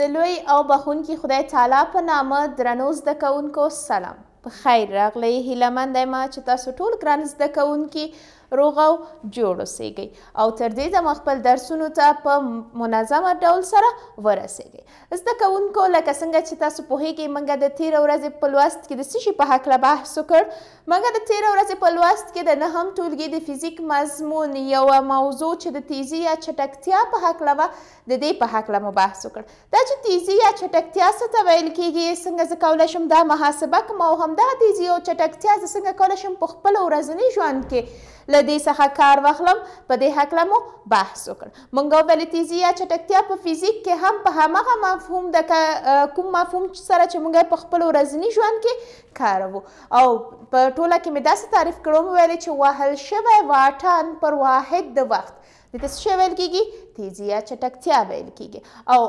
د لوی او بخونکي خدای تعالی په نامه درنو زده کوونکو سلام په خیر راغلی هیله مند یم چې تاسو ټول ګران زده کوونکي روغ او جوړ اوسئږئ او تر دې دمه خپل درسونو ته په منظمه ډول سره ورسیږئ زده کوونکو لکه څنګه چې تاسو پوهیږئ موږ د تېره ورځې په لوست کې د څه شي په هکله بحث وکړ مګر د تیره ورځې په لوست کې د نهم ټولګي د فزیک مضمون یوه موضوع چې د تیزي یا چټکتیا په هکله وه د دې په هکله مو بحث وکړ دا چې تیزي یا چټکتیا څه ته ویل کیږي څنګه زه کولی شم دا محاسبه کړم او همدغه تیزي او چټکتیا زه څنګه کولی شم په خپل ورځني ژوند کې له دې څخه کار واخلم په دې هکله مو بحث وکړ موږ وویلې تیزي یا چټکتیا په فزیک کې هم په همغه مفهوم د کوم مفهوم سره چې موږ په خپل ورځني ژوند کې کاروو او په ټوله کې مې داسې تعریف کړو مې ویلې چې وهل شوی واټن پر واحد د وخت د څه شی ویل کېږي تیزي یا چټکتیا ویل کېږي او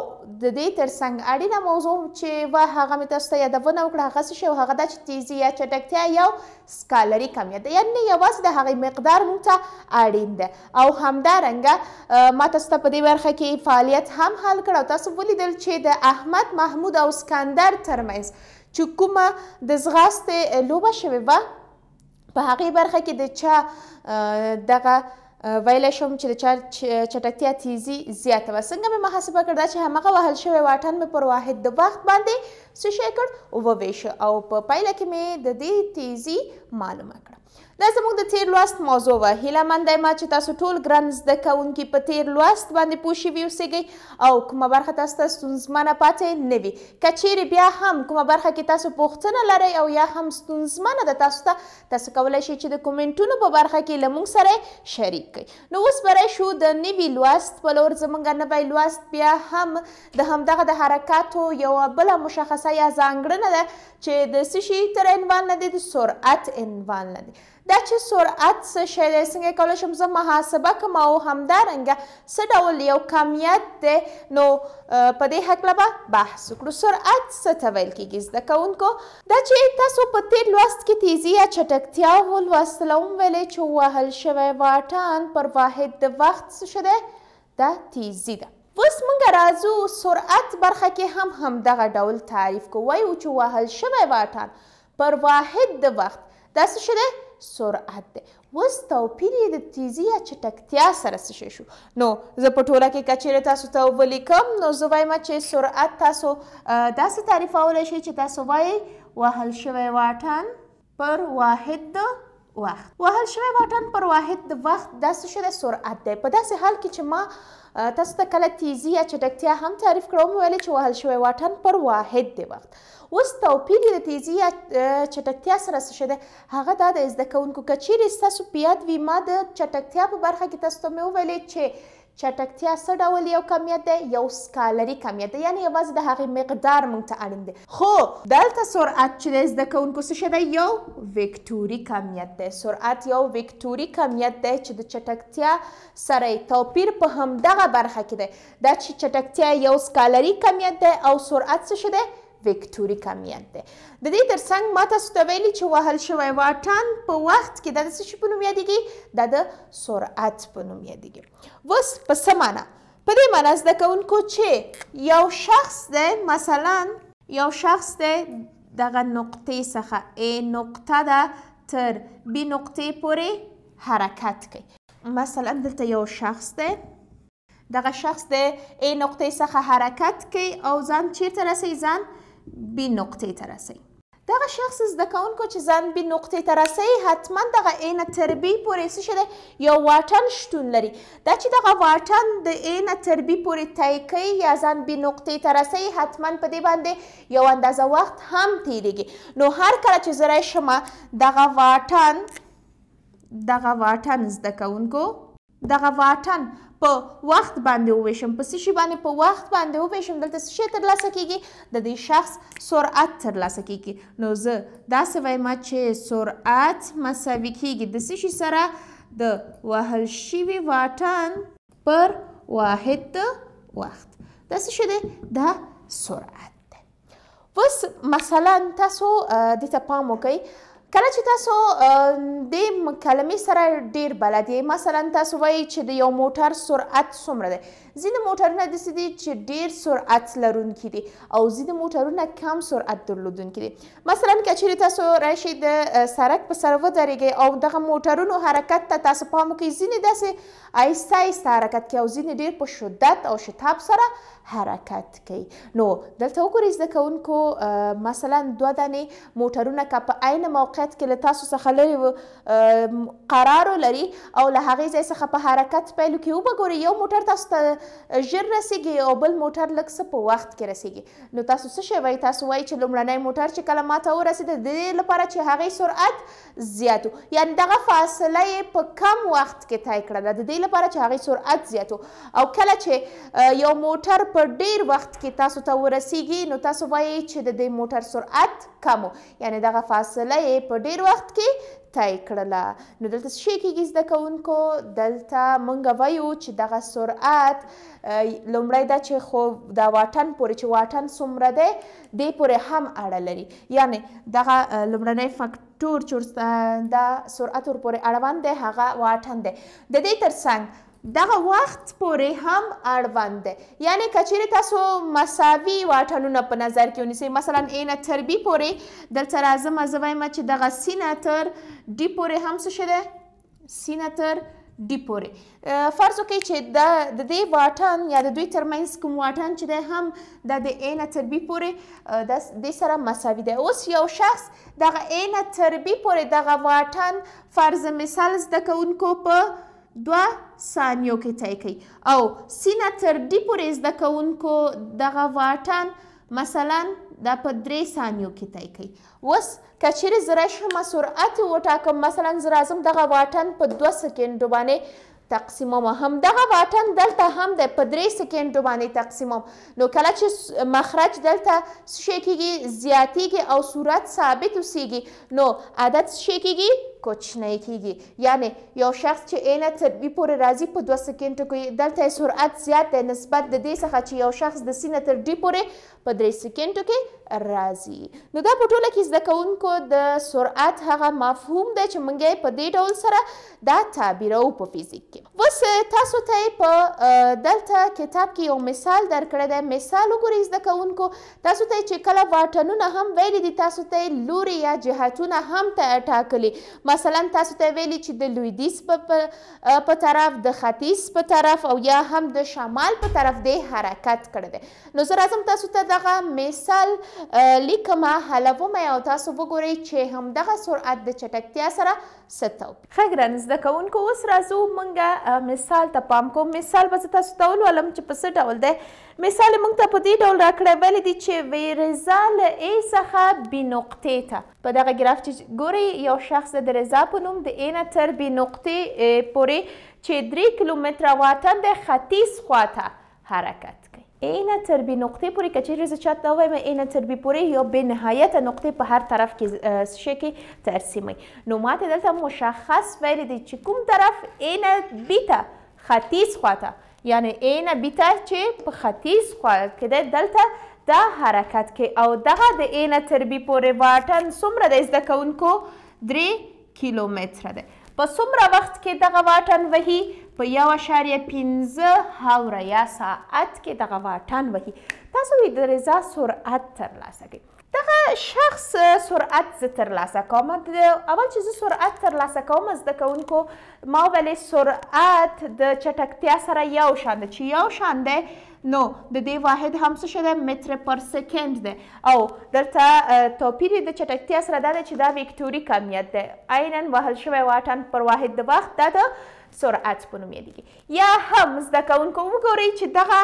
د دې ترڅنګ اړینه موضوع چې و هغه مې تاسو ته یادونه وکړه هغه څه شی او هغه دا چې تیزي یا چټکتیا یو سکالري کمیت ده یعنې یوازې د هغې مقدار موږ ته اړین ده او همدارنګه ما تاسو ته په دې برخه کې فعالیت هم حل کړ او تاسو ولیدل چې د احمد محمود او اسکندر ترمنځ چې کومه د ځغاستې لوبه شوې وه په هغې برخه کې د چا دغه ویلی شوم چې د چا چټکتیا تیزي زیاته وه څنګه مې محاسبه کړ دا چې همغه وهل شوی واټن مې پر واحد د وخت باندې څه شی کړ وویش او په پایله کې مې د دې تیزی معلومه کړه دا زموږ د تیر لوست موضوع وه هیله مند یم چې تاسو ټول ګران زده کوونکي په تیر لوست باندې پوه شوي اوسیږئ او کومه برخه تاسو ته ستونزمنه پاتې نه وي که چیرې بیا هم کومه برخه کې تاسو پوښتنه لرئ او یا هم ستونزمنه ده تاسو ته تاسو کولی شئ چې د کومنټونو په برخه کې له موږ سره شریک کړئ نو اوس به شو د نوي لوست په لور زموږ نوی لوست بیا هم د همدغه د حرکاتو یوه بله مشخص خاصه یا ځانګړنه ده چې د څه شي تر عنوان نه دی د سرعت عنوان نه دی دا چې سرعت څه شی دی څنګه کولی شم زه محاسبه کړم او همدارنګه څه ډول یو کمیت دی نو په دې هکله به بحث وکړو سرعت څه ته ویل کېږي زده کوونکو دا چې تاسو په تېر لوست کې تیزي یا چټکتیا ولوستله وویلې چې وهل شوی واټن پر واحد د وخت څه دی دا تیزي ده اوس موږ راځو سرعت برخه کې هم همدغه ډول تعریف کو وایو چې وهل شوی واټن پر واحد د وخت داسې څه دی سرعت دی اوس توپیر یې د تیزي یا چټکتیا سره څه شو نو زه په ټوله کې که چیرې تاسو ته ولیکم نو زه وایم چې سرعت تاسو داسې تعریفولی شئ چې تاسو وایئ وهل شوی واټن پر واحد د وخت وهل شوی واټن پر واحد د وخت داسې څه دی سرعت دی په داسې حال کې چې ما تاسو ته کله تیزی یا چټکتیا هم تعریف کړم ویلې چې وهل شوی واټن پر واحد دی وخت اوس توپیر د تیزی یا چټکتیا سره څه دی هغه دا د زده کوونکو کچیر ستاسو پیاد وي ما د چټکتیا په برخه کې تاسو ته مې وویلې چې چټکتیا څه ډول یو کمیت دی یو سکالري کمیت دی یعنی یوازې د هغې مقدار موږ ته اړین دی خو دلته سرعت چې دی زده کوونکو څه شی دی یو وکتوري کمیت دی سرعت یو وکتوري کمیت دی چې د چټکتیا سره یې توپیر په همدغه برخه کې دی دا چې چټکتیا یو سکالري کمیت دی او سرعت څه شی دی وکتوري کمیت دی د دې ترڅنګ ما تاسو ته ویلي چې وهل شوی واټن په وخت کې دا د څه شي په نوم یادیږي دا د سرعت په نوم یادیږي اوس په څه معنا په دې معنا زده کوونکو چې یو شخص دی مثلا یو شخص دی دغه نقطې څخه ا نقطه ده تر بی نقطې پورې حرکت کوي مثلا دلته یو شخص دی دغه شخص د ا نقطې څخه حرکت کوي او ځان چیرته رسوي ځان B نقطې ته رسوي دغه شخص زده کوونکو چې ځان بي نقطې ته رسوي حتما دغه ا نه تر بي پورې څه دی یو واټن شتون لري دا چې دغه واټن د ا نه تر بي پورې طی کوي یا ځان بي نقطې ته رسوي حتما په دې باندې یو اندازه وخت هم تیریږي نو هر کله چې زه راشم دغه واټن دغه واټن زده کوونکو دغه واټن په وخت باندې وویشم په څه شي باندې په وخت باندې وویشم دلته څه شی ترلاسه کیږي د دې شخص سرعت ترلاسه کیږي نو زه داسې وایمه چې سرعت مساوي کیږي د څه شي سره د وهل شوي واټن پر واحد د وخت دا څه شی دی دا سرعت دی اوس مثلا تاسو دې ته پام وکئ کله چې تاسو د کلمې سره ډیر بلد یې مثلا تاسو وایي چې د یو موټر سرعت څومره دی ځینې موټرونه داسې دي چې ډیر سرعت لرونکي دي او ځینې موټرونه کم سرعت درلودونکي دي مثلا که چیرې تاسو راشئ د سړک په سر ودرېږئ او دغه موټرونو حرکت ته تاسو پام وکړئ ځینې داسې آیسته آیسته حرکت کوي او ځینې ډیر په شدت او شتاب سره حرکت کوي نو دلته وګورئ زده کوونکو مثلا دوه دانې موټرونه که په عین موقع خط کې له تاسو څخه لرې قرار لري او له هغې ځای څخه په حرکت پیلو کې وبګورئ یو موټر تاسو ته ژر رسیږي او بل موټر لږ څه په وخت کې رسیږي نو تاسو څه شی وایي تاسو وایي چې لومړنی موټر چې کله ماته ورسېد د دې لپاره چې هغې سرعت زیات یعنې دغه فاصله یې په کم وخت کې طی کړله د دې لپاره چې هغې سرعت زیات او کله چې یو موټر په ډیر وخت کې تاسو ته ورسیږي نو تاسو وایئ چې د دې موټر سرعت کم یعنی دغه فاصله یې په ډیر وخت کې طی کړله نو دلته څه شی کیږي زده کوونکو دلته موږ وایو چې دغه سرعت لومړی دا چې خو د واټن پورې چې واټن څومره دی دې پورې هم اړه لري یعنی دغه لومړنی فکټور چې دا سرعت ورپورې اړوند دی هغه واټن دی د دې ترڅنګ دغه وخت پورې هم اړوند دی یعنی کچیرې تاسو مساوي واټنونه په نظر کې ونیسئ مثلا ا نه تر بي پورې دلته راځم زه وایم چې دغه سي نه تر ډي پورې هم څه شی دی سي نه تر ډي پورې فرض وکړئ چې د د دې واټن یا د دوی ترمنځ کوم واټن چې دی هم د د ا نه تر بي پورې د دې سره مساوي دی اوس یو شخص دغه ا نه تر بي پورې دغه واټن فرض مثال زده کوونکو په دوه ثانیو کې طی کوي او سینه تر ډي پورې زده کوونکو دغه واټن مثلا دا په درې ثانیو کې طی کوي اوس که چیرې زه راشم سرعت وټاکم مثلا زه راځم دغه واټن په دوه سکینډو باندې تقسیموم همدغه واټن دلته هم د په درې سکینډو باندې تقسیموم نو کله چې مخرج دلته څه شی کیږي زیاتیږي او صورت ثابت اوسیږي نو عدد څه شی کیږي کوچنی کیږي یعنی یو شخص چې عینه تربی پورې راځي په دوه سکنډو کې دلته سرعت زیات دی نسبت د دې څخه چې یو شخص د سینه تر ډی پورې په درې سکنډو کې راځي نو دا په ټوله کې زده کوونکو د سرعت هغه مفهوم دی چې موږ یې په دې ډول سره دا تعبیرو په فزیک کې اوس تاسو ته په دلته کتاب کې یو مثال درکړی دی مثال وګورئ زده کوونکو تاسو ته چې کله واټنونه هم ویلي دي تاسو ته لوري یا جهتونه هم ټاکلي مثلا تاسو ته ویلي چې د لویدیز په طرف د ختیځ په طرف او یا هم د شمال په طرف دی حرکت کړی دی نو زه راځم تاسو ته دغه مثال لیکمه حلومه او تاسو وګورئ چې همدغه سرعت د چټکتیا سره ستو ښه ګران زده کوونکو اوس راځو مونږه مثال ته پام کوو مثال به زه تاسو ته ولولم چې په څه ډول دی مثال یې مونږ ته په دې ډول راکړی ویلې دي چې ویرزا له ای څخه بې نقطې ته په دغه ګراف چې ګورئ یو شخص د رضا په نوم د ای نه تر بې نقطې پورې چې درې کیلومتره واټن دی ختیځ خواته حرکت اینا تر بی نقطه پوری که چه ریز چت نوای ما اینا تر بی پوری یا به نهایت نقطه په هر طرف کې شکی ترسیمه نو ماته دلته مشخص ویل دي چې کوم طرف اینا بیتا ختیز خواته یعنی اینا بیتا چې په ختیز خوا کې دلته دا حرکت کې او دغه د اینا تر بی پورې واټن څومره د زده کوونکو درې کیلومتره ده په څومره وخت کې دغه واټن وهي په یو اشاریه پنځه هوره یا ساعت کې دغه واټن وهي تاسو یې د رضا سرعت ترلاسه کوئ دغه شخص سرعت زه ترلاسه کوم اول چې زه سرعت ترلاسه کوم زده کوونکو ما ویلې سرعت د چټکتیا سره یو شان دی چې یو شان دی نو د دې واحد هم څه شده متر پر سکند دی او دلته توپیر د چټکتیا سره دا دی چې دا وکتوري کمیت دی عینا وهل شوی واټن پر واحد د وخت دا د سرعت په نوم یادیږي یا هم زده کوونکو وګورئ چې دغه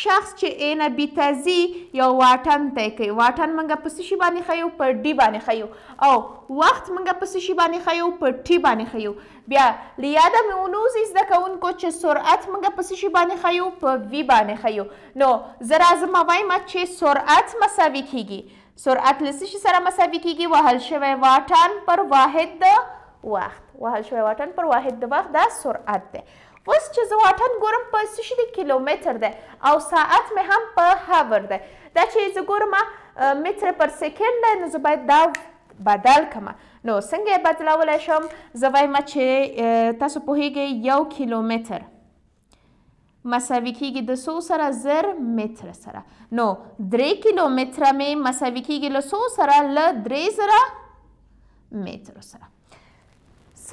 شخص چې ا نه بي ته ځي یو واټن طی کوي واټن موږ په څه شي باندې ښیو په ډي باندې ښیو او وخت موږ په څه شي باندې ښیو په ټي باندې ښیو بیا لیاده مې ونوځي زده کوونکو چې سرعت موږ په څه شي باندې ښیو په وي باندې ښیو نو زه راځم وایم چې سرعت مساوي کیږي سرعت لسی سره مساوي کیږي وهل شوی واټن پر واحد د وخت وهل شوی واټن پر واحد د وخت دا سرعت دی اوس چې زه واټن ګورم په څه شي دی کیلومتر دی او ساعت مې هم په هاور دی دا چې زه ګورم متر پر سیکنډ دی نو زه باید دا بدل کړم نو څنګه یې بدلولی شم زه وایم چې تاسو پوهیږئ یو کیلومتر مساوي کیږي د سو سره زر متر سره نو درې کیلومتره مې مساوي کیږي له سو سره له درې زره مترو سره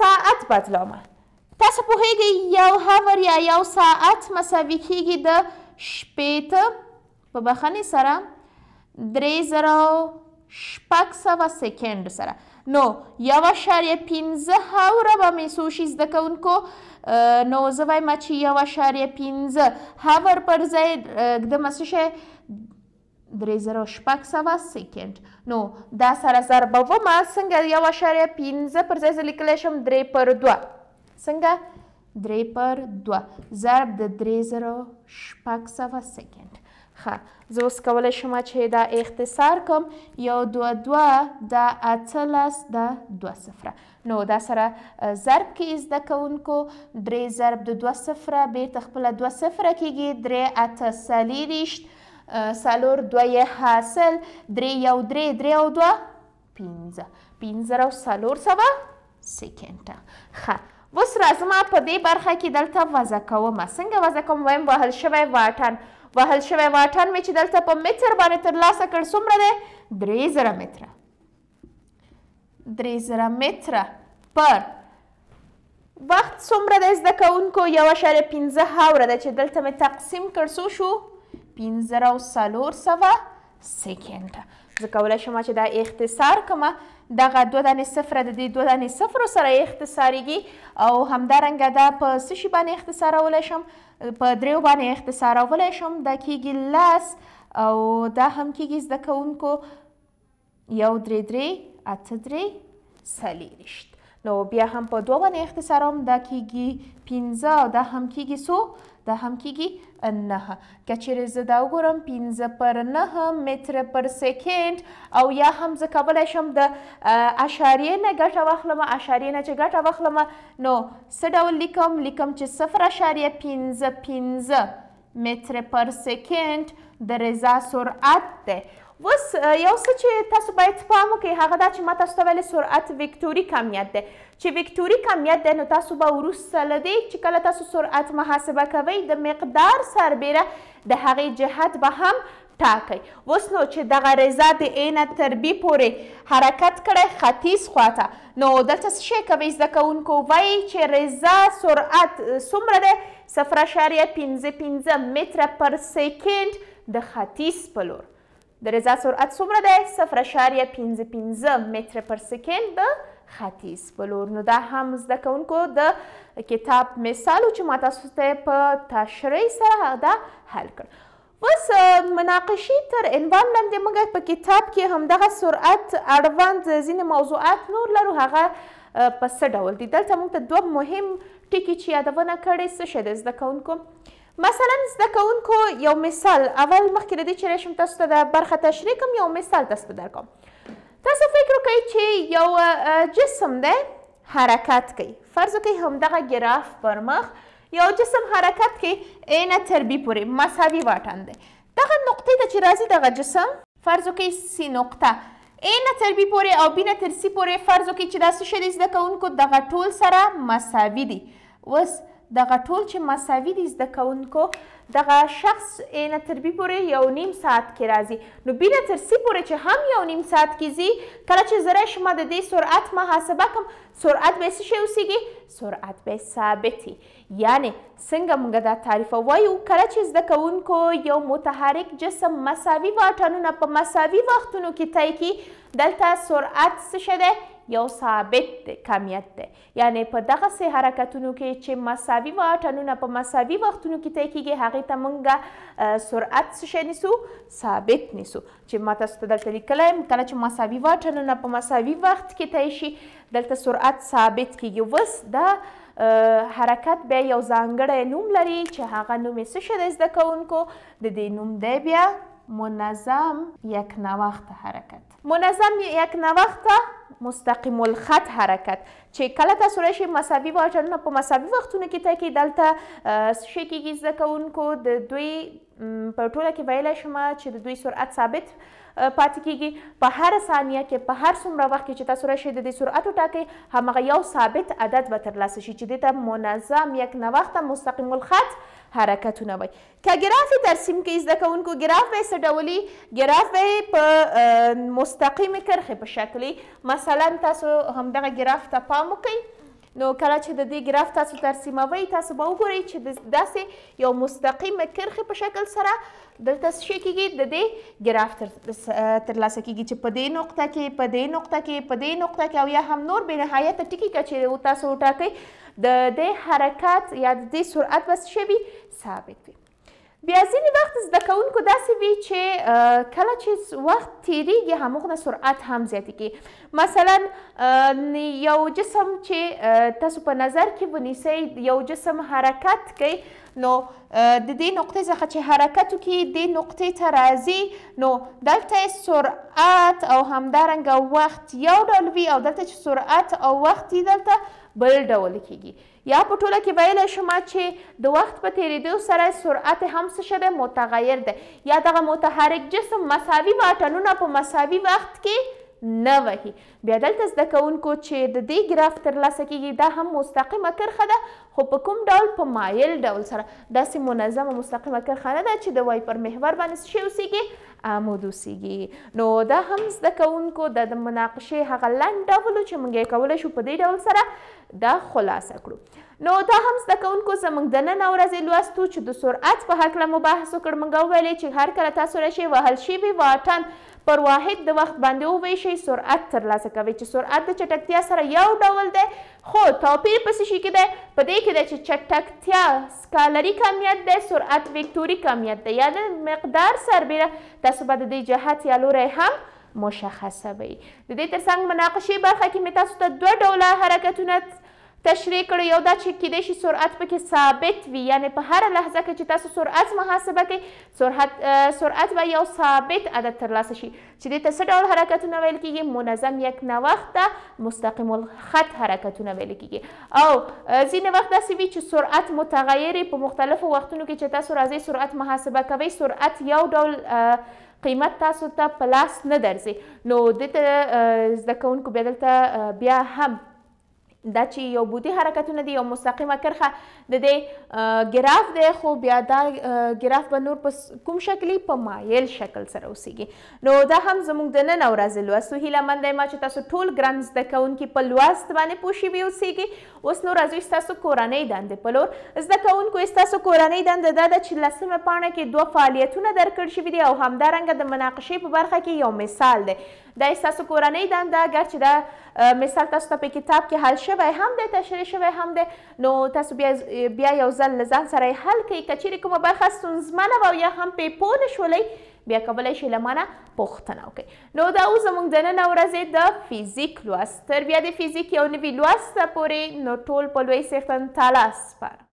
ساعت بدلومه تاسو په هیګي یو هاور یا یو ساعت مساوي کیږي د شپېته په بخنې سره درې زره شپږ سوه سکند سره نو یو اشاریه پنځه هاوره به مې څو شي زده کوونکو نو زه وایم چې یو اشاریه پنځه هاور پر ځای د مسه شی 3,400 سیکنډ نو دا سره ضربومه څنګه یو اعشاریه پنځه پر ځای زه لیکلی شم درې پر دوه څنګه درې پر دوه ضرب د درې زره شپږ سوه سیکنډ ښه زه اوس کولی شم چې دا اختصار کوم یو دوه دوه دا اتلس دا دوه صفره نو دا سره ضرب کې زده کوونکو درې ضرب د دوه صفره بیرته خپله دوه صفره کیږي درې اته څلېرویشت سلور دوه یې حاصل درې یو درې درې او دوه پنځه پنځه زره څلور سوه سیکنډه ښه اوس راځم په دې برخه کې دلته وضع کوم څنګه وضع کوم وایم وهل شوی واټن وهل شوی واټن مې چې دلته په متر باندې ترلاسه کړ څومره دی درې زره متره درې زره متره پر وخت څومره دی زده کوونکو یو اشاریه پنځه هاوره ده چې دلته مې تقسیم کړ څو شو 15400 سیکنډ زه کولای شم چې دا اختصار کما دغه دوه دانې صفر د دې دوه دانې صفر سره اختصاریږي او همدارنګه دا په څه شي باندې اختصارولی شم په دریو باندې اختصارولی شم دا کیږي لس او دا هم کیږي زده کوونکو یو درې درې اته درې څلېرویشت نو بیا هم په دوه باندې اختصار هم دا کیږي پنځه او دا هم کیږي څو دا هم کیږي نهه که چیرې زه دا وګورم پنځه پر نهه متر پر سیکنډ او یا هم زه کولی شم د اشاریې نه ګټه واخلم اشاریې نه چې ګټه واخلم نو څه ډول لیکم لیکم چې صفر اشاریه پنځه پنځه متر پر سیکنډ د رضا سرعت دی وس یو څه چې تاسو باید پام وکړئ هغه دا چې ما تاسو ته ویلې سرعت وکتوري کمیت دی چې وکتوري کمیت دی نو تاسو به وروسته له دې چې کله تاسو سرعت محاسبه کوئ د مقدار سربیره د هغې جهت به هم ټاکئ اوس نو چې دغه رضا د ا نه تر ب پورې حرکت کړی ختیځ خواته نو دلته څه شی کوي زده کوونکو وایي چې رضا سرعت څومره دی صفر اشاریه پنځه پنځه متره پر سیکنډ د ختیځ په لور د رضا سرعت څومره دی 0.55 متر پر سکند د ختیځ په لور نو دا هم زده کوونکو د کتاب مثال چې ما تاسو ته په تشریح سره دا حل کړ اوس مناقشي تر عنوان لاندې موږ په کتاب کې همدغه سرعت اړوند ځینې موضوعات نور لرو هغه په څه ډول دي دلته موږ ته دوه مهم ټکي چې یادونه کړې څه شی د زده کوونکو مثلا زده کوونکو یو مثال اول مخکې د دې چې راشم تاسو ته د برخه تشریح کوم یو مثال تاسو ته درکوم تاسو فکر وکړئ چې یو جسم دی حرکت کوي فرض وکړئ همدغه ګراف پر مخ یو جسم حرکت کوي ا نه تر بي پورې مساوي واټن دی دغه نقطې ته چې راځي دغه جسم فرض وکړئ سي نقطه ا نه تر بي پورې او بي نه تر سي پورې فرض وکړئ چې دا څه شی دی زده کوونکو دغه ټول سره مساوي دي اوس دغه ټول چې مساوي دي زده کوونکو دغه شخص ا نه تر بي پورې یو نیم ساعت کې راځي نو بي نه تر سي پورې چې هم یو نیم ساعت کې ځي کله چې زه راشم د دې سرعت محاسبه کوم سرعت به څه شی اوسیږي سرعت به ثابت یعنی څنګه موږ دا تعریفه وایو کله چې زده کوونکو یو متحرک جسم مساوي واټنونه په مساوي وختونو کې طی کړي دلته سرعت څه شی دی یو ثابت کمیت دی یعنی په دغه سه حرکتونو کې چې مساوي واټنونه په مساوي وختونو کې طی کیږي هغې ته موږ سرعت څه شی نیسو ثابت نیسو چې ما تاسو ته دلته لیکلی یم کله چې مساوي واټنونه په مساوي وخت کې طی شي دلته سرعت ثابت کیږي اوس دا حرکت بیا یو ځانګړی نوم لري چې هغه نوم یې څه شی دی زده کوونکو د دې نوم دی بیا منظم یک نواخت حرکت منظم یک نواخت مستقیم الخط حرکت چې کله تاسو راشي مذهبي واټنونه په مذهبي وختونو کې تکي دلته شي کېږي زده کوونکو د دوی په ټوله کې ویلی شم چې د دوی سرعت ثابت پاتې کیږي په هر ثانیه کې په هر څومره وخت کې چې تاسو راشي د دې سرعت وټاکئ همغه یو ثابت عدد به ترلاسه شي چې دې ته منظم یک نوخته مستقیم الخط حرکتونه وای که ګراف ترسیم کوي زده کوونکو ګراف به څه ډولي ګراف به په مستقیم کرښې په شکل مثلا تاسو همدغه ګراف ته پام وکئ نو کله چې د دې ګراف تاسو ترسیموئ تاسو به وګورئ چې داسې یو مستقیمه کرښې په شکل سره دلته څه کیږي د دې ګراف ترلاسه کیږي چې په دې نقطه کې په دې نقطه کې په دې نقطه کې او یا هم نور بې نهایته ټکي که چیرې تاسو وټاکئ د دې حرکت یا د دې سرعت به څه ثابت وي بیا ځینې وخت زده کوونکو داسې وي چې کله چې وخت تیریږي هماغونه سرعت هم زیاتیږي مثلا یو جسم چې تاسو په نظر کې ونیسئ یو جسم حرکت کوي نو د دې نقطې څخه چې حرکت وکړي دې نقطې ته راځي نو دلته سرعت او همدارنګه وخت یو ډول وي او دلته چې سرعت او وخت دلته بل ډول کیږي یا په ټوله کې ویلی شم چې د وخت په تیریدو سره سرعت هم څه شوی متغیر دی یا دغه متحرک جسم مساوي واټنونه په مساوي وخت کې نه وهي بیا دلته زده کوونکو چې د دې ګراف ترلاسه کیږي دا هم مستقیمه کرښه ده خو په کوم ډول په مایل ډول سره داسې منظمه مستقیمه کرښه نه ده چې د وای پر محور باندې څه شی اوسیږي عمود اوسیږي نو دا هم زده کوونکو د مناقشې هغه لنډ ډولو چې موږ یې کولی شو په دې ډول سره دا خلاصه کړو نو دا هم زده کوونکو زموږ د نن ورځې لوستو چې د سرعت په هکله مو بحث وکړ موږ وویلې چې هر کله تاسو راشئ وهل شوي واټن پر واحد د وخت باندې وویشئ سرعت ترلاسه کوئ چې سرعت د چټکتیا سره یو ډول دی خو توپیر په څه شي کې دی په دې کې دی چې چټکتیا سکالري کمیت دی سرعت وکتوري کمیت دی یعنې مقدار سربیره تاسو به د دې جهت یا لوری هم مشخصوئ د دې ترڅنګ مناقشې برخه کې مې تاسو ته دوه ډوله حرکتونه تشریح کړو یو دا چې کیدای شي سرعت پکې ثابت وي یعنی په هر لحظه کې چې تاسو سرعت محاسبه کړئ سرعت سرعت به یو ثابت عدد ترلاسه شي چې دې ته څه ډول حرکتونه ویل کیږي منظم یک نوخته مستقیم الخط حرکتونه ویل کیږي او ځینې وخت داسې وي چې سرعت متغیر په مختلفو وختونو کې چې تاسو راځي سرعت محاسبه کوئ سرعت یو ډول قیمت تاسو ته تا پلاس نه درځي نو دې ته زده کوونکو بیا دلته بیا هم دا چې یو بودی حرکتونه دي یو مستقیمه کرخه د دې ګراف دی خو بیا دا ګراف به نور په کوم شکلی په مایل شکل سره اوسیږي نو دا هم زموږ د نن ورځې لوستو هیله مند یم چې تاسو ټول ګران زده کوونکي په لوست باندې پوه شوي اوسیږي اوس نو راځئ ستاسو کورنۍ دندې په لور زده کوونکو ستاسو کورنۍ دنده دا ده چې لسمه پاڼه کې دوه فعالیتونه درکړ شوي دي او همدارنګه د مناقشې په برخه کې یو مثال دی د ستاسو کورنۍ دنده اگر چې دا مثال تاسو ته په کتاب کې حل شوی هم دی تشریح شوی هم دی نو تاسو بیا بیا یو ځل له ځان سره یې حل کړئ که چیرې کومه برخه ستونزمنه وه یا هم پرې پوه نه شولی بیا کولی شئ له مانه پوښتنه وکړئ نو دا اوس زموږ د ننه ورځې د فزیک لوست تر بیا د فزیک یو نوي لوست پورې نو ټول په لوی څښتن تعالی سپاره